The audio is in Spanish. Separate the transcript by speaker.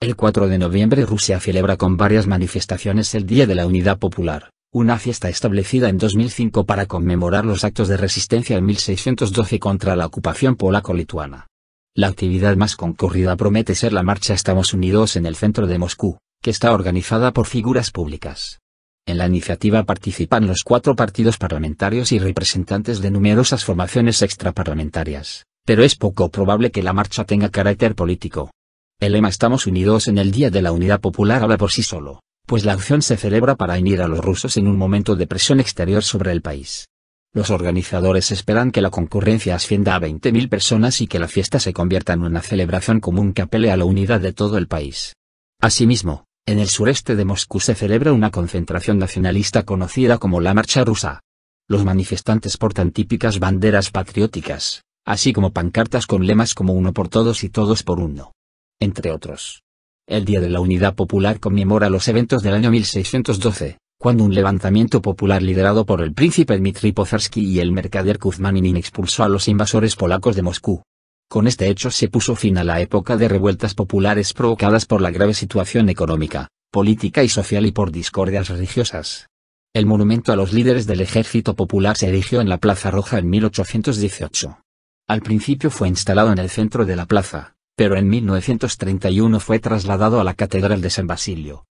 Speaker 1: El 4 de noviembre Rusia celebra con varias manifestaciones el Día de la Unidad Popular, una fiesta establecida en 2005 para conmemorar los actos de resistencia en 1612 contra la ocupación polaco-lituana. La actividad más concurrida promete ser la marcha Estamos Unidos en el centro de Moscú, que está organizada por figuras públicas. En la iniciativa participan los cuatro partidos parlamentarios y representantes de numerosas formaciones extraparlamentarias, pero es poco probable que la marcha tenga carácter político el lema Estamos unidos en el Día de la Unidad Popular habla por sí solo, pues la acción se celebra para unir a los rusos en un momento de presión exterior sobre el país. Los organizadores esperan que la concurrencia ascienda a 20.000 personas y que la fiesta se convierta en una celebración común que apele a la unidad de todo el país. Asimismo, en el sureste de Moscú se celebra una concentración nacionalista conocida como la Marcha Rusa. Los manifestantes portan típicas banderas patrióticas, así como pancartas con lemas como uno por todos y todos por uno entre otros. El Día de la Unidad Popular conmemora los eventos del año 1612, cuando un levantamiento popular liderado por el príncipe Dmitri Pozarski y el mercader Kuzmaninin expulsó a los invasores polacos de Moscú. Con este hecho se puso fin a la época de revueltas populares provocadas por la grave situación económica, política y social y por discordias religiosas. El monumento a los líderes del ejército popular se erigió en la Plaza Roja en 1818. Al principio fue instalado en el centro de la plaza, pero en 1931 fue trasladado a la Catedral de San Basilio,